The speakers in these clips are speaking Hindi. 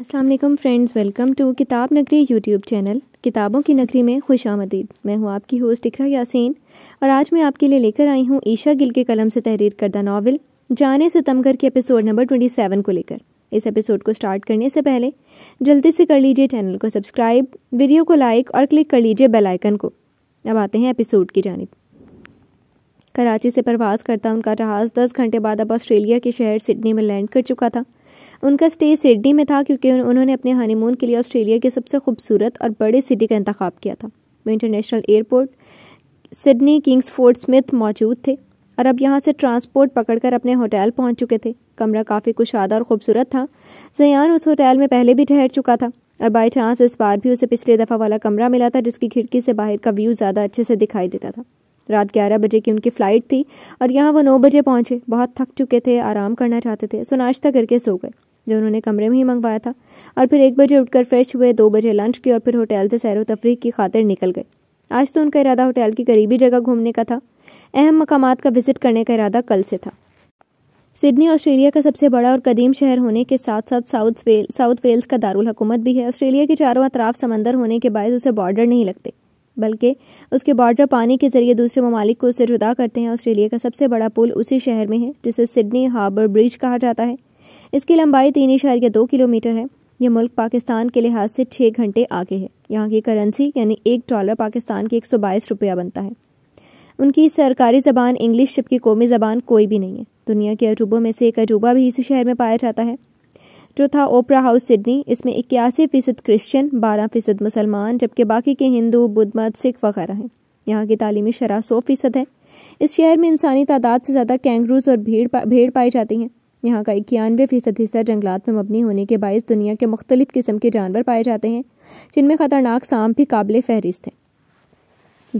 असलम फ्रेंड्स वेलकम टू किताब नगरी यूट्यूब चैनल किताबों की नगरी में खुश आमदीद मैं हूं आपकी होस्ट इकरा यासीन और आज मैं आपके लिए लेकर आई हूं ईशा गिल के कलम से तहरीर करदा नावल जाने से तमगर के एपिसोड नंबर ट्वेंटी सेवन को लेकर इस एपिसोड को स्टार्ट करने से पहले जल्दी से कर लीजिए चैनल को सब्सक्राइब वीडियो को लाइक और क्लिक कर लीजिए बेलाइकन को अब आते हैं एपिसोड की जानब कराची से प्रवास करता उनका जहाज़ दस घंटे बाद अब ऑस्ट्रेलिया के शहर सिडनी में लैंड कर चुका था उनका स्टे सिडनी में था क्योंकि उन्होंने अपने हनीमून के लिए ऑस्ट्रेलिया के सबसे खूबसूरत और बड़े सिटी का इंतखब किया था वो international airport Sydney Kingsford Smith मौजूद थे और अब यहाँ से ट्रांसपोर्ट पकड़कर अपने होटल पहुँच चुके थे कमरा काफ़ी कुशादा और खूबसूरत था जयान उस होटल में पहले भी ठहर चुका था और बाई चांस इस बार भी उसे पिछले दफ़ा वाला कमरा मिला था जिसकी खिड़की से बाहर का व्यू ज़्यादा अच्छे से दिखाई देता था रात ग्यारह बजे की उनकी फ़्लाइट थी और यहाँ वो नौ बजे पहुँचे बहुत थक चुके थे आराम करना चाहते थे सो नाश्ता करके सो गए जो उन्होंने कमरे में ही मंगवाया था और फिर एक बजे उठकर फ्रेश हुए दो बजे लंच किया और फिर होटल से सैर तफरी की खातिर निकल गए आज तो उनका इरादा होटल की करीबी जगह घूमने का था अहम मकाम का विजिट करने का इरादा कल से था सिडनी ऑस्ट्रेलिया का सबसे बड़ा और कदीम शहर होने के साथ साथ साउथ वेल साउथ वेल्स का दारुल हकूमत भी है ऑस्ट्रेलिया के चारों अतराफ समंदर होने के बायस उसे बॉर्डर नहीं लगते बल्कि उसके बॉर्डर पानी के जरिए दूसरे ममालिक को उससे जुदा करते हैं ऑस्ट्रेलिया का सबसे बड़ा पुल उसी शहर में है जिसे सिडनी हार्बर ब्रिज कहा जाता है इसकी लंबाई तीन या दो किलोमीटर है यह मुल्क पाकिस्तान के लिहाज से छः घंटे आगे है यहाँ की करेंसी यानी एक डॉलर पाकिस्तान के एक सौ बाईस रुपया बनता है उनकी सरकारी ज़बान इंग्लिश जबकि कौमी ज़बान कोई भी नहीं है दुनिया के अजूबों में से एक अजूबा भी इसी शहर में पाया जाता है जो था ओपरा हाउस सिडनी इसमें इक्यासी फ़ीसद क्रिश्चन बारह फ़ीसद मुसलमान जबकि बाकी के हिंदू बुद्ध मत सिख वगैरह हैं यहाँ की तालीमी शराह सौ फ़ीसद है इस शहर में इंसानी तादाद से ज़्यादा कैंगरूज और भीड़ पा, भेड़ पाई जाती हैं यहाँ का इक्यानवे फीसद हिस्सा जंगलात में मबनी होने के बायस दुनिया के मुख्तलिफ किस्म के जानवर पाए जाते हैं जिनमें ख़तरनाक सांप भी काबिल फहरिस्त हैं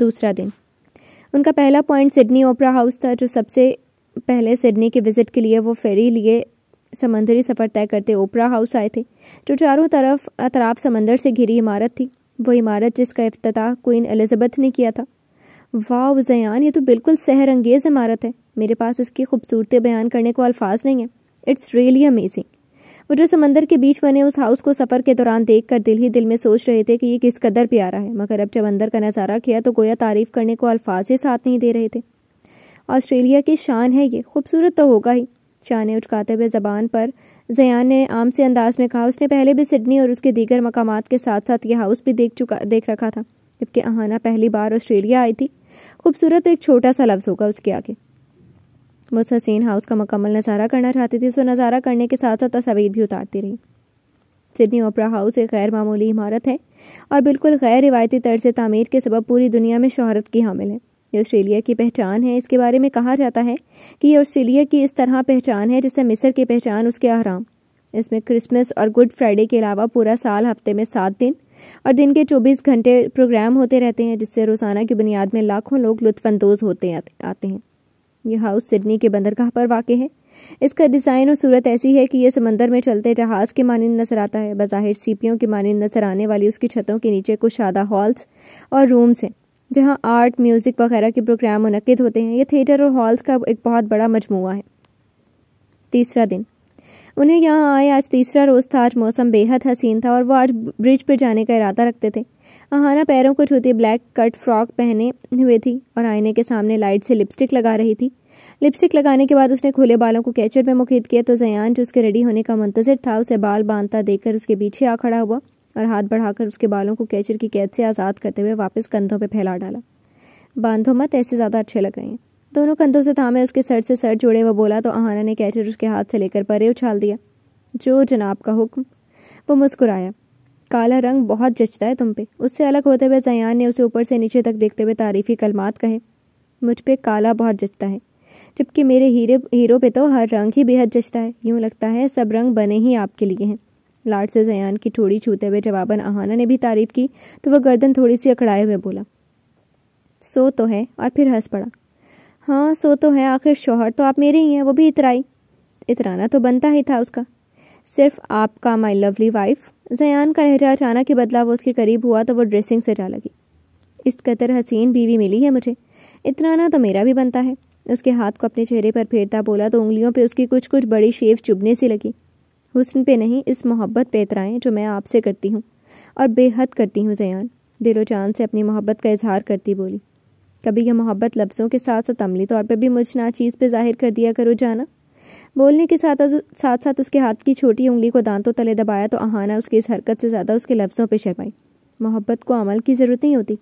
दूसरा दिन उनका पहला पॉइंट सिडनी ओपरा हाउस था जो सबसे पहले सिडनी के विज़िट के लिए वो फेरी लिए समंदरी सफ़र तय करते ओपरा हाउस आए थे जो चारों तरफ अतराफ समंदर से घिरी इमारत थी वो इमारत जिसका अफ्ताह क्वीन एलिजबथ ने किया था वाह जयान ये तो बिल्कुल सहर अंगेज़ इमारत है मेरे पास उसकी खूबसूरती बयान करने को अल्फाज नहीं है इट्स रियली अमेजिंग वो जो समंदर के बीच बने उस हाउस को सफ़र के दौरान देख कर दिल ही दिल में सोच रहे थे कि ये किस कदर प्यारा है मगर अब जब अंदर का नज़ारा किया तो गोया तारीफ करने को अल्फाज ही साथ नहीं दे रहे थे ऑस्ट्रेलिया की शान है ये खूबसूरत तो होगा ही शान ने उचकाते हुए जबान पर जयान ने आम से अंदाज में कहा उसने पहले भी सिडनी और उसके दीगर मकाम के साथ साथ ये हाउस भी देख चुका देख रखा था जबकि आहाना पहली बार ऑस्ट्रेलिया आई थी खूबसूरत तो एक छोटा सा लफ्ज़ होगा उसके आगे मुझ हसीन हाउस का मुकम्मल नज़ारा करना चाहती थी सो नज़ारा करने के साथ साथ तस्वीर भी उतारती रही सिडनी ओपरा हाउस एक गैर मामूली इमारत है और बिल्कुल गैर रिवायती तर्ज तमीर के सबब पूरी दुनिया में शहरत की हामिल है ये ऑस्ट्रेलिया की पहचान है इसके बारे में कहा जाता है कि यह ऑस्ट्रेलिया की इस तरह पहचान है जिससे मिस्र की पहचान उसके आराम इसमें क्रिसमस और गुड फ्राइडे के अलावा पूरा साल हफ्ते में सात दिन और दिन के चौबीस घंटे प्रोग्राम होते रहते हैं जिससे रोज़ाना की बुनियाद में लाखों लोग लुत्फानंदोज़ होते आते हैं यह हाउस सिडनी के बंदरगाह पर वाक़ है इसका डिज़ाइन और सूरत ऐसी है कि यह समंदर में चलते जहाज़ के मानंद नजर आता है बाहिर सीपियों के मानंद नजर आने वाली उसकी छतों के नीचे कुछ शादा हॉल्स और रूम्स हैं जहाँ आर्ट म्यूज़िक वगैरह के प्रोग्राम मनक़द होते हैं यह थिएटर और हॉल्स का एक बहुत बड़ा मजमू है तीसरा दिन उन्हें यहाँ आए आज तीसरा रोज था आज मौसम बेहद हसीन था और वो आज ब्रिज पर जाने का इरादा रखते थे आहाना पैरों को छूती ब्लैक कट फ्रॉक पहने हुए थी और आईने के सामने लाइट से लिपस्टिक लगा रही थी लिपस्टिक लगाने के बाद उसने खुले बालों को कैचर में मुखित किया तो जयान जो उसके रेडी होने का मंतजर था उसे बाल बांधता देखकर उसके पीछे आ खड़ा हुआ और हाथ बढ़ाकर उसके बालों को कैचर की कैद से आज़ाद करते हुए वापस कंधों पर फैला डाला बांधो मत ऐसे ज़्यादा अच्छे लग रहे हैं दोनों कंधों से थामे उसके सर से सर जोड़े वह बोला तो आहाना ने कैचर उसके हाथ से लेकर परे उछाल दिया जो जनाब का हुक्म वो मुस्कुराया काला रंग बहुत जचता है तुम पे उससे अलग होते हुए जयान ने उसे ऊपर से नीचे तक देखते हुए तारीफी कलमात कहे मुझ पे काला बहुत जचता है जबकि मेरे हीरे हीरो पे तो हर रंग ही बेहद जचता है यूँ लगता है सब रंग बने ही आपके लिए हैं लाड से जयान की ठोड़ी छूते हुए जवाबन आहाना ने भी तारीफ की तो वह गर्दन थोड़ी सी अकड़ाए हुए बोला सो तो है और फिर हंस पड़ा हाँ सो तो है आखिर शोहर तो आप मेरे ही हैं वो भी इतराई इतराना तो बनता ही था उसका सिर्फ आपका माई लवली वाइफ जयान का लहजा अचानक के बदला वो उसके करीब हुआ तो वो ड्रेसिंग से जा लगी इस कतर हसीन बीवी मिली है मुझे इतराना तो मेरा भी बनता है उसके हाथ को अपने चेहरे पर फेरता बोला तो उंगलियों पे उसकी कुछ कुछ बड़ी शेव चुभने सी लगी हुसन पे नहीं इस मोहब्बत पे इतराएं जो मैं आपसे करती हूँ और बेहद करती हूँ जयान दिलो चांद से अपनी मोहब्बत का इजहार करती बोली कभी यह मोहब्बत लफ्ज़ों के साथ साथ अमली तौर पर भी मुझ ना चीज़ पर जाहिर कर दिया करो जाना बोलने के साथ साथ साथ उसके हाथ की छोटी उंगली को दांतों तले दबाया तो आहाना उसकी इस हरकत से ज़्यादा उसके लफ्ज़ों पर शर्माई मोहब्बत को अमल की ज़रूरत नहीं होती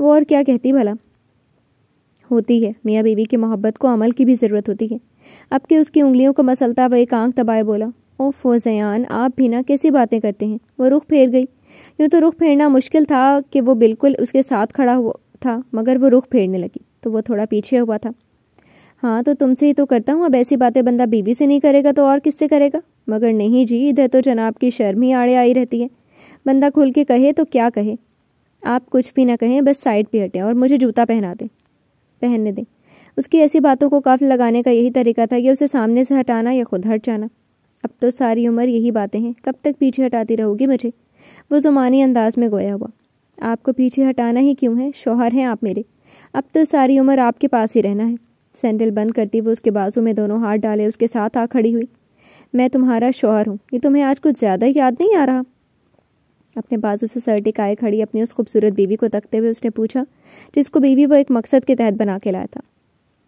वो और क्या कहती भला होती है मियाँ बीवी की मोहब्बत को अमल की भी ज़रूरत होती है अब कि उसकी उंगलियों को मसलता वह एक आंख दबाए बोला ओ जयान आप भी ना कैसी बातें करते हैं वो रुख फेर गई यूँ तो रुख फेरना मुश्किल था कि वो बिल्कुल उसके साथ खड़ा हुआ था मगर वो रुख फेरने लगी तो वो थोड़ा पीछे हुआ था हाँ तो तुमसे ही तो करता हूँ अब ऐसी बातें बंदा बीवी से नहीं करेगा तो और किससे करेगा मगर नहीं जी इधर तो जनाब की शर्म ही आड़े आई रहती है बंदा खुल के कहे तो क्या कहे आप कुछ भी ना कहें बस साइड पे हटें और मुझे जूता पहना दें पहनने दें उसकी ऐसी बातों को काफी लगाने का यही तरीका था कि उसे सामने से हटाना या खुद हट जाना अब तो सारी उम्र यही बातें हैं कब तक पीछे हटाती रहोगी मुझे वो जुमानी अंदाज में गोया हुआ आपको पीछे हटाना ही क्यों है शोहर हैं आप मेरे अब तो सारी उम्र आपके पास ही रहना है सैंडल बंद करती वो उसके बाजू में दोनों हाथ डाले उसके साथ आ खड़ी हुई मैं तुम्हारा शोहर हूँ ये तुम्हें आज कुछ ज़्यादा याद नहीं आ रहा अपने बाजू से सर टिकाए खड़ी अपनी उस खूबसूरत बीवी को तकते हुए उसने पूछा जिसको बीवी वो एक मकसद के तहत बना के लाया था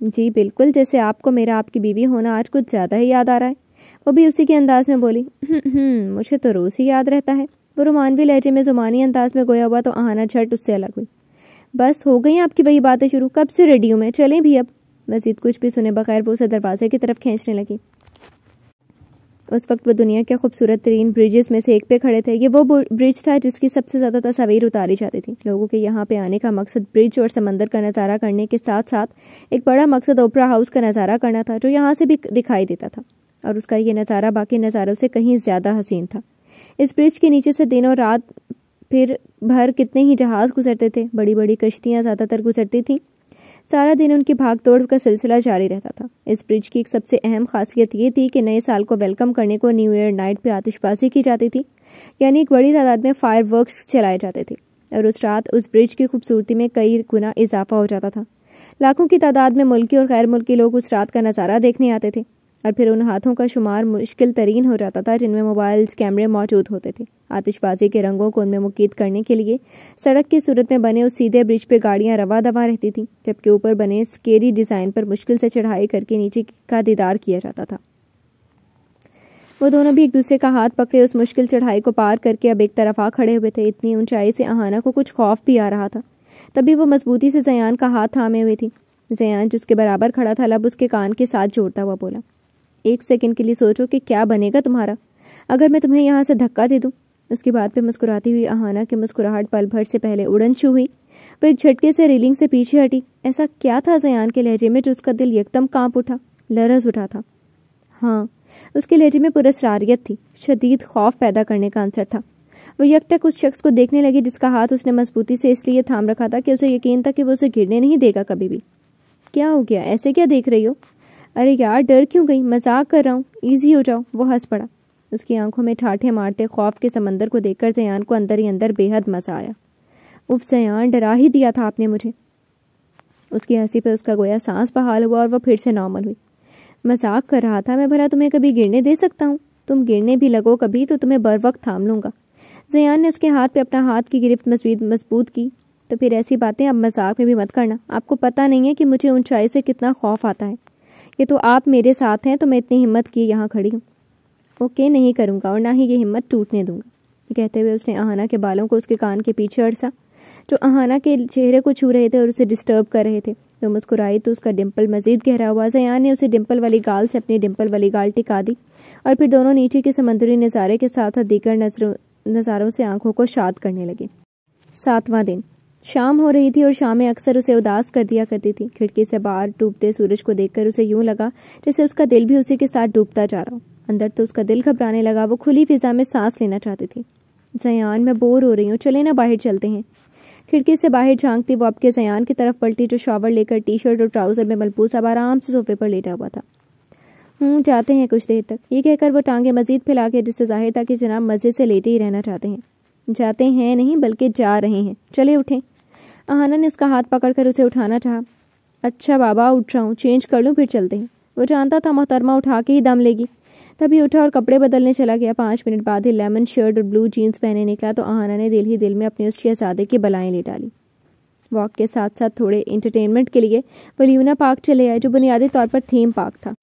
जी बिल्कुल जैसे आपको मेरा आपकी बीवी होना आज कुछ ज़्यादा ही याद आ रहा है वो भी उसी के अंदाज में बोली हम्म, हम्म, मुझे तो रोज़ ही याद रहता है वो रोमानवी लहजे में जुमानी अंदाज में गोया हुआ तो आहाना झट उससे अलग हुई बस हो गई आपकी वही बातें शुरू कब से रेडियो में चलें भी अब मजीद कुछ भी सुने बगैर वो उसे दरवाजे की तरफ खींचने लगी उस वक्त वो दुनिया के खूबसूरत तरीन ब्रिजेस में से एक पे खड़े थे ये वो ब्रिज था जिसकी सबसे ज़्यादा तस्वीर उतारी जाती थी लोगों के यहाँ पे आने का मकसद ब्रिज और समंदर का नज़ारा करने के साथ साथ एक बड़ा मकसद ओपरा हाउस का नज़ारा करना था जो यहाँ से भी दिखाई देता था और उसका ये नज़ारा बाकी नज़ारों से कहीं ज़्यादा हसीन था इस ब्रिज के नीचे से दिनों रात फिर भर कितने ही जहाज गुजरते थे बड़ी बड़ी कश्तियाँ ज़्यादातर गुजरती थीं सारा दिन उनकी भाग तोड़ का सिलसिला जारी रहता था इस ब्रिज की एक सबसे अहम खासियत ये थी कि नए साल को वेलकम करने को न्यू ईयर नाइट पे आतिशबाजी की जाती थी यानी एक बड़ी तादाद में फायर चलाए जाते थे और उस रात उस ब्रिज की खूबसूरती में कई गुना इजाफा हो जाता था लाखों की तादाद में मुल्की और गैर मुल्की लोग उस रात का नज़ारा देखने आते थे और फिर उन हाथों का शुमार मुश्किल तरीन हो जाता था जिनमें मोबाइल्स कैमरे मौजूद होते थे आतिशबाजी के रंगों को उनमें मुकीद करने के लिए सड़क की सूरत में बने उस सीधे ब्रिज पर गाड़ियाँ रवा दवा रहती थीं जबकि ऊपर बने स्केरी डिज़ाइन पर मुश्किल से चढ़ाई करके नीचे का दीदार किया जाता था वो दोनों भी एक दूसरे का हाथ पकड़े उस मुश्किल चढ़ाई को पार करके अब एक तरफ आ खड़े हुए थे इतनी ऊंचाई से अहाना को कुछ खौफ भी आ रहा था तभी वो मजबूती से जयान का हाथ थामे हुए थी जयान जिसके बराबर खड़ा था लब उसके कान के साथ जोड़ता हुआ बोला एक सेकंड के लिए सोचो कि क्या बनेगा तुम्हारा अगर मैं तुम्हें यहाँ से धक्का दे दूँ उसके बाद पे मुस्कुराती हुई आहाना की मुस्कुराहट पल भर से पहले उड़न छू हुई वो एक झटके से रेलिंग से पीछे हटी ऐसा क्या था जयान के लहजे में जो उसका दिल यकदम कांप उठा लरस उठा था हाँ उसके लहजे में पुरस्रारियत थी शदीद खौफ पैदा करने का आंसर था वो यकटक उस शख्स को देखने लगी जिसका हाथ उसने मजबूती से इसलिए थाम रखा था कि उसे यकीन था कि वो उसे गिरने नहीं देगा कभी भी क्या हो गया ऐसे क्या देख रही हो अरे यार डर क्यों गई मजाक कर रहा हूँ ईजी हो जाओ वो हंस पड़ा उसकी आंखों में ठाठे मारते खौफ के समंदर को देखकर जयान को अंदर ही अंदर बेहद मज़ा आया उफ जयान डरा ही दिया था आपने मुझे उसकी हंसी पर उसका गोया सांस बहाल हुआ और वह फिर से नॉर्मल हुई मजाक कर रहा था मैं भरा तुम्हें कभी गिरने दे सकता हूँ तुम गिरने भी लगो कभी तो तुम्हें बर वक्त थाम लूँगा जयान ने उसके हाथ पे अपना हाथ की गिरफ्त मजबूत मजबूत की तो फिर ऐसी बातें अब मजाक में भी मत करना आपको पता नहीं है कि मुझे ऊंचाई से कितना खौफ आता है कि तो आप मेरे साथ हैं तो मैं इतनी हिम्मत की यहाँ खड़ी हूँ ओके नहीं करूँगा और ना ही ये हिम्मत टूटने दूँगा कहते हुए उसने अहाना के बालों को उसके कान के पीछे अड़सा जो अहाना के चेहरे को छू रहे थे और उसे डिस्टर्ब कर रहे थे तो मुस्कुराई तो उसका डिम्पल मजीद गहरा हुआ जयान ने उसे डिम्पल वाली गाल से अपनी डिम्पल वाली गाल टिका दी और फिर दोनों नीचे के समंदरी नज़ारे के साथ साथ दीगर नजरों नज़ारों से आंखों को शाद करने लगे सातवां दिन शाम हो रही थी और शामें अक्सर उसे उदास कर दिया करती थी खिड़की से बाहर डूबते सूरज को देखकर उसे यूं लगा जैसे उसका दिल भी उसी के साथ डूबता जा रहा हो अंदर तो उसका दिल घबराने लगा वो खुली फिजा में सांस लेना चाहती थी जयान मैं बोर हो रही हूँ चले ना बाहर चलते हैं खिड़की से बाहर झांकती वो आपके जयान की तरफ पलटी जो शॉवर लेकर टी शर्ट और ट्राउज़र में मलबूस अब आराम से सोफे पर लेटा हुआ था हूँ हम्म, जाते हैं कुछ देर तक ये कहकर वो टांगे मजीद फैला के जिससे जाहिर था कि जनाब मज़े से लेटे ही रहना चाहते हैं जाते हैं नहीं बल्कि जा रहे हैं चले उठें आहाना ने उसका हाथ पकड़कर उसे उठाना चाहा अच्छा बाबा उठ रहा हूँ चेंज कर लूँ फिर चलते हैं वो जानता था मोहतरमा उठा के ही दम लेगी तभी उठा और कपड़े बदलने चला गया पाँच मिनट बाद ही लेमन शर्ट और ब्लू जीन्स पहने निकला तो आहाना ने दिल ही दिल में अपने उस शहजादे की बलाएँ ले डाली वॉक के साथ साथ थोड़े इंटरटेनमेंट के लिए वो ल्यूना पार्क चले आए जो बुनियादी तौर पर थीम पार्क था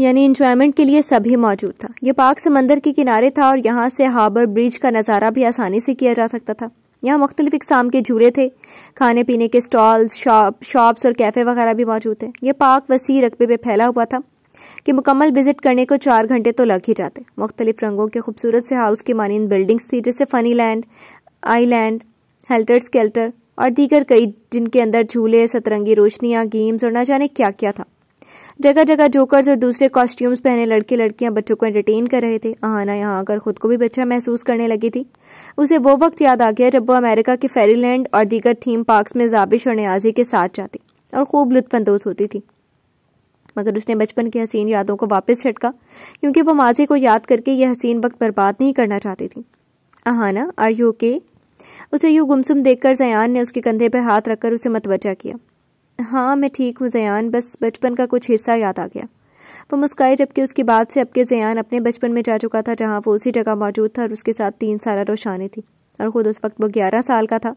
यानी इंजॉयमेंट के लिए सभी मौजूद था ये पार्क समंदर के किनारे था और यहाँ से हार्बर ब्रिज का नज़ारा भी आसानी से किया जा सकता था यहाँ मुख्तलिफ इकसाम के झूले थे खाने पीने के स्टॉल्स शॉप शॉप्स और कैफ़े वगैरह भी मौजूद थे ये पार्क वसी रकबे पर फैला हुआ था कि मुकम्मल विजिट करने को चार घंटे तो लग ही जाते मुख्तलिफ रंगों के खूबसूरत से हाउस की मानंद बिल्डिंग्स थी जैसे funny land island helter skelter और दीगर कई जिनके अंदर झूले सतरंगी रोशनियाँ गेम्स और ना जाने क्या क्या था जगह जगह जोकर्स और दूसरे कॉस्ट्यूम्स पहने लड़के लड़कियां बच्चों को एंटरटेन कर रहे थे आहाना यहाँ आकर खुद को भी बच्चा महसूस करने लगी थी उसे वो वक्त याद आ गया जब वो अमेरिका के फेरीलैंड और दीगर थीम पार्कस में जाबिश और न्याजी के साथ जाती और खूब लुत्फानंदोज होती थी मगर उसने बचपन की हसीन यादों को वापस छटका क्योंकि वो माजी को याद करके यह हसीन वक्त बर्बाद नहीं करना चाहती थी आहाना आर यू के उसे यूँ गुमसुम देखकर जयान ने उसके कंधे पर हाथ रखकर उसे मतवजा किया हाँ मैं ठीक हूँ जयान बस बचपन का कुछ हिस्सा याद आ गया वो मुस्काई जबकि उसकी बात से अब के जयान अपने बचपन में जा चुका था जहाँ वो उसी जगह मौजूद था और उसके साथ तीन साल रोशानी थी और ख़ुद उस वक्त वो ग्यारह साल का था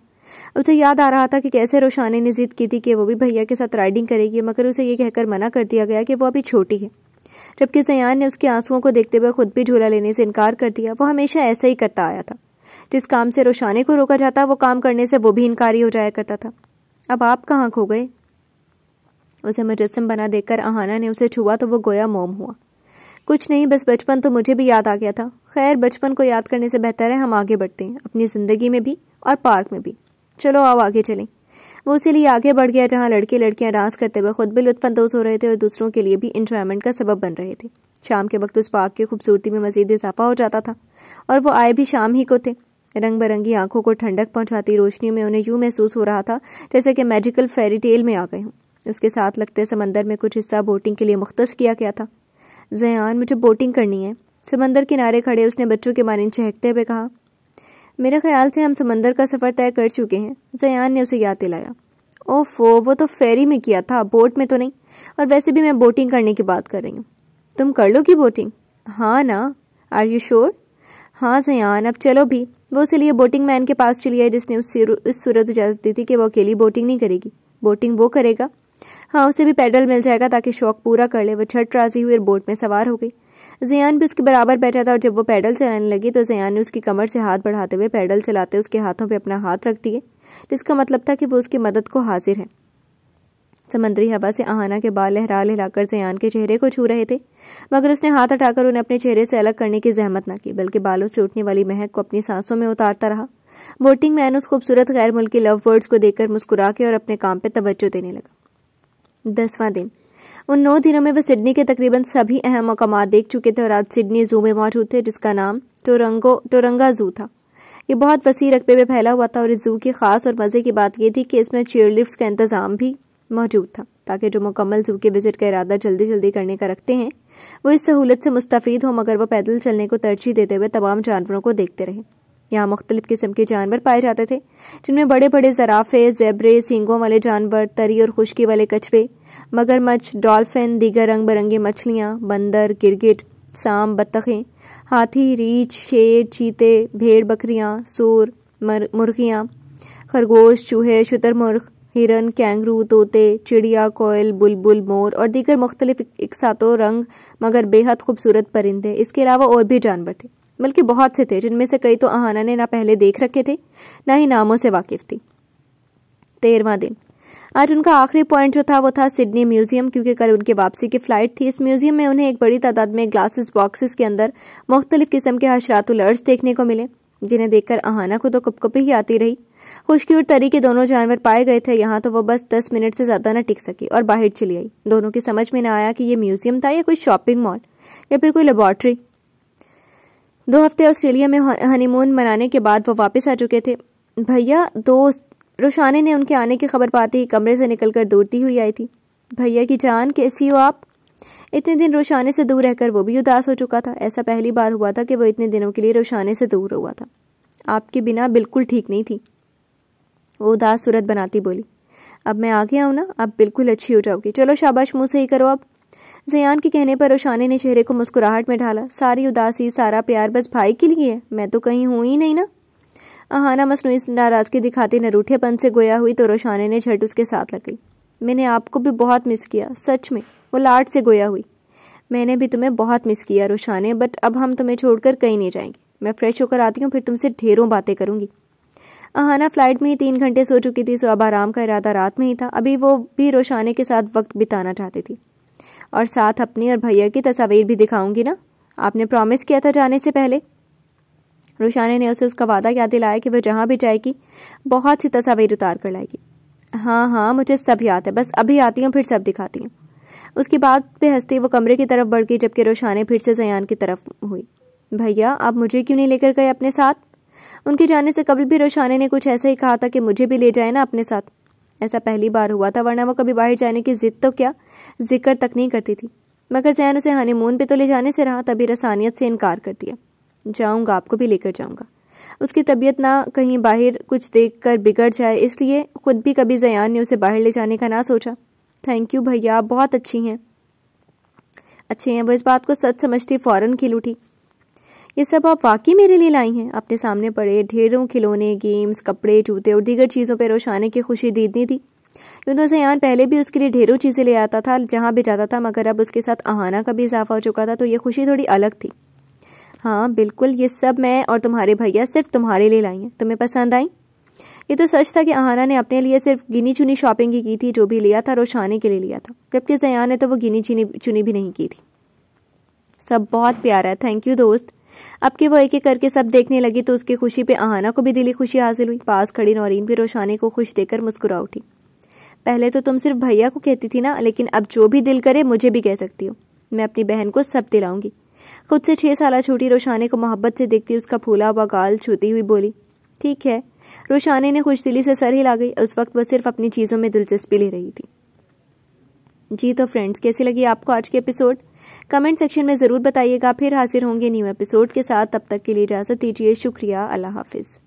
उसे याद आ रहा था कि कैसे रोशानी ने जिद की थी कि वो भी भैया के साथ राइडिंग करेगी मगर उसे ये कहकर मना कर दिया गया कि वो अभी छोटी है जबकि जयान ने उसके आंसुओं को देखते हुए खुद भी झूला लेने से इनकार कर दिया वो हमेशा ऐसा ही करता आया था जिस काम से रोशानी को रोका जाता वो काम करने से वो भी इनकारी हो जाया करता था अब आप कहाँ खो गए उसे मुजस्म बना देखकर आहाना ने उसे छुआ तो वो गोया मोम हुआ कुछ नहीं बस बचपन तो मुझे भी याद आ गया था खैर बचपन को याद करने से बेहतर है हम आगे बढ़ते हैं अपनी ज़िंदगी में भी और पार्क में भी चलो आओ आगे चलें वो इसीलिए आगे बढ़ गया जहाँ लड़के लड़कियाँ डांस करते हुए खुद भी लुत्फानंदोज हो रहे थे और दूसरों के लिए भी इंजॉयमेंट का सबब बन रहे थे शाम के वक्त उस पार्क की खूबसूरती में मजीद इजाफा हो जाता था और वो आए भी शाम ही को थे रंग बिरंगी आंखों को ठंडक पहुंचाती रोशनी में उन्हें यूँ महसूस हो रहा था जैसे कि मैजिकल फेरी टेल में आ गए हूँ उसके साथ लगते समंदर में कुछ हिस्सा बोटिंग के लिए मुख्त किया गया था जयान मुझे बोटिंग करनी है समंदर किनारे खड़े उसने बच्चों के मानंद चहकते हुए कहा मेरे ख्याल से हम समंदर का सफ़र तय कर चुके हैं जयान ने उसे याद दिलाया ओफो वो तो फेरी में किया था बोट में तो नहीं और वैसे भी मैं बोटिंग करने की बात कर रही हूँ तुम कर लो की बोटिंग हाँ ना आर यू श्योर हाँ जयान अब चलो भी वो लिए बोटिंग मैन के पास चली आई जिसने उस सूरत इजाज़त दी थी कि वो अकेली बोटिंग नहीं करेगी बोटिंग वो करेगा हाँ उसे भी पैडल मिल जाएगा ताकि शौक पूरा कर ले वह छठ राजी हुई और बोट में सवार हो गई जयान भी उसके बराबर बैठा था और जब वो पैडल चलाने लगी तो जयान ने उसकी कमर से हाथ बढ़ाते हुए पैडल चलाते उसके हाथों पर अपना हाथ रख दिए जिसका मतलब था कि वो उसकी मदद को हाजिर है समंदरी हवा से आहाना के बाल लहरा लहराकर जयान के चेहरे को छू रहे थे मगर उसने हाथ हटाकर उन्हें अपने चेहरे से अलग करने की जहमत न की बल्कि बालों से उठने वाली महक को अपनी सांसों में उतारता रहा बोटिंग मैन उस खूबसूरत गैर मुल्की लव वर्ड्स को देखकर मुस्कुरा के और अपने काम पर तवज्जो देने लगा दसवां दिन उन नौ दिनों में वह सिडनी के तकरीबन सभी अहम मकाम देख चुके थे और आज सिडनी जू में मौजूद थे जिसका नाम टोरंगो टोरंगा जू था ये बहुत वसी रकबे में फैला हुआ था और इस जू की खास और मज़े की बात यह थी कि इसमें चेयर लिफ्ट का इंतज़ाम भी मौजूद था ताकि जो मुकम्मल जू के विजिट का इरादा जल्दी जल्दी करने का रखते हैं वो इस सहूलत से मुस्तफ़ हो मगर वह पैदल चलने को तरजीह देते हुए तमाम जानवरों को देखते रहे यहाँ मुख्तलिफ किस्म के जानवर पाए जाते थे जिनमें बड़े बड़े जराफे जेबरे सींगों वाले जानवर तरी और खुश्की वाले कछुए मगरमच्छ डॉल्फिन दीगर रंग बिरंगी मछलियाँ बंदर गिरगिट सांप बत्तखें हाथी रीछ शेर चीते भेड़ बकरियाँ सूर मुर्गियाँ खरगोश चूहे मुर्ग हिरन कैंगरू तोते चिड़िया कोयल बुलबुल मोर और दीगर मुख्तलिफ इकसातों रंग मगर बेहद खूबसूरत परिंदे इसके अलावा और भी जानवर थे बल्कि बहुत से थे जिनमें से कई तो आहाना ने ना पहले देख रखे थे ना ही नामों से वाकिफ थी तेरहवा दिन आज उनका आखिरी पॉइंट जो था वो था सिडनी म्यूजियम क्योंकि कल उनकी वापसी की फ्लाइट थी इस म्यूजियम में उन्हें एक बड़ी तादाद में ग्लासेस बॉक्सेस के अंदर मुख्तलिफ किस्म के हशरातुलर्स देखने को मिले जिन्हें देखकर आहाना को तो कपकपी ही आती रही खुशकी और तरी के दोनों जानवर पाए गए थे यहाँ तो वो बस दस मिनट से ज़्यादा न टिक सकी और बाहर चली आई दोनों की समझ में न आया कि ये म्यूजियम था या कोई शॉपिंग मॉल या फिर कोई लेबॉर्ट्री दो हफ्ते ऑस्ट्रेलिया में हनीमून मनाने के बाद वो वापस आ चुके थे भैया दोस्त रोशाने ने उनके आने की खबर पाते ही कमरे से निकलकर दौड़ती हुई आई थी भैया की जान कैसी हो आप इतने दिन रोशाने से दूर रहकर वो भी उदास हो चुका था ऐसा पहली बार हुआ था कि वो इतने दिनों के लिए रोशाने से दूर हुआ था आपके बिना बिल्कुल ठीक नहीं थी वो उदास सूरत बनाती बोली अब मैं आ गया हूँ ना आप बिल्कुल अच्छी हो जाओगी चलो शाबाश मुँह से ही करो आप जयान के कहने पर रोशाने ने चेहरे को मुस्कुराहट में ढाला सारी उदासी सारा प्यार बस भाई के लिए मैं तो कहीं हूँ ही नहीं ना आहाना मसनू नाराजगी दिखाते नरूठेपन से गोया हुई तो रोशानी ने झट उसके साथ लग गई मैंने आपको भी बहुत मिस किया सच में वो लाट से गोया हुई मैंने भी तुम्हें बहुत मिस किया रोशाने बट अब हम तुम्हें छोड़कर कहीं नहीं जाएंगे मैं फ्रेश होकर आती हूँ फिर तुमसे ढेरों बातें करूँगी आहाना फ्लाइट में ही तीन घंटे सो चुकी थी सो अब आराम का इरादा रात में ही था अभी वो भी रोशाने के साथ वक्त बिताना चाहती थी और साथ अपनी और भैया की तस्वीर भी दिखाऊंगी ना आपने प्रॉमिस किया था जाने से पहले रुशाने ने उसे उसका वादा याद दिलाया कि वह जहाँ भी जाएगी बहुत सी तस्वीर उतार कर लाएगी हाँ हाँ मुझे सब याद है बस अभी आती हूँ फिर सब दिखाती हूँ उसकी बात पे हंसती वो कमरे की तरफ बढ़ गई जबकि रोशाने फिर से जयान की तरफ हुई भैया आप मुझे क्यों नहीं लेकर गए अपने साथ उनके जाने से कभी भी रोशाने ने कुछ ऐसा ही कहा था कि मुझे भी ले जाए ना अपने साथ ऐसा पहली बार हुआ था वरना वो कभी बाहर जाने की जिद तो क्या जिक्र तक नहीं करती थी मगर जैन उसे हनीमून पे तो ले जाने से रहा तभी रसानियत से इनकार कर दिया जाऊँगा आपको भी लेकर जाऊँगा उसकी तबीयत ना कहीं बाहर कुछ देख कर बिगड़ जाए इसलिए खुद भी कभी जयान ने उसे बाहर ले जाने का ना सोचा थैंक यू भैया आप बहुत अच्छी हैं अच्छे हैं वो इस बात को सच समझती फ़ौरन खिल उठी ये सब आप वाकई मेरे लिए लाई हैं अपने सामने पड़े ढेरों खिलौने गेम्स कपड़े जूते और दीगर चीज़ों पर रोशाने की खुशी दीदनी थी क्यों तो सयान पहले भी उसके लिए ढेरों चीज़ें ले आता था जहाँ भी जाता था मगर अब उसके साथ आहाना का भी इजाफा हो चुका था तो ये खुशी थोड़ी अलग थी हाँ बिल्कुल ये सब मैं और तुम्हारे भैया सिर्फ तुम्हारे लिए लाई हैं तुम्हें पसंद आई ये तो सच था कि आहाना ने अपने लिए सिर्फ गिनी चुनी शॉपिंग ही की थी जो भी लिया था रोशाने के लिए लिया था जबकि जयान ने तो वो गिनी चुनी चुनी भी नहीं की थी सब बहुत प्यारा है थैंक यू दोस्त अब कि वो एक एक करके सब देखने लगी तो उसकी खुशी पे आहाना को भी दिली खुशी हासिल हुई पास खड़ी नौरीन भी रोशानी को खुश देकर मुस्कुरा उठी पहले तो तुम सिर्फ भैया को कहती थी ना लेकिन अब जो भी दिल करे मुझे भी कह सकती हो मैं अपनी बहन को सब दिलाऊंगी खुद से छः साल छोटी रोशानी को मोहब्बत से देखती उसका फूला हुआ गाल छूती हुई बोली ठीक है रोशानी ने खुश दिली से सर ही ला गई उस वक्त वह सिर्फ अपनी चीज़ों में दिलचस्पी ले रही थी जी तो फ्रेंड्स कैसी लगी आपको आज के एपिसोड कमेंट सेक्शन में ज़रूर बताइएगा फिर हाजिर होंगे न्यू एपिसोड के साथ तब तक के लिए इजाज़त दीजिए शुक्रिया अल्लाह हाफिज़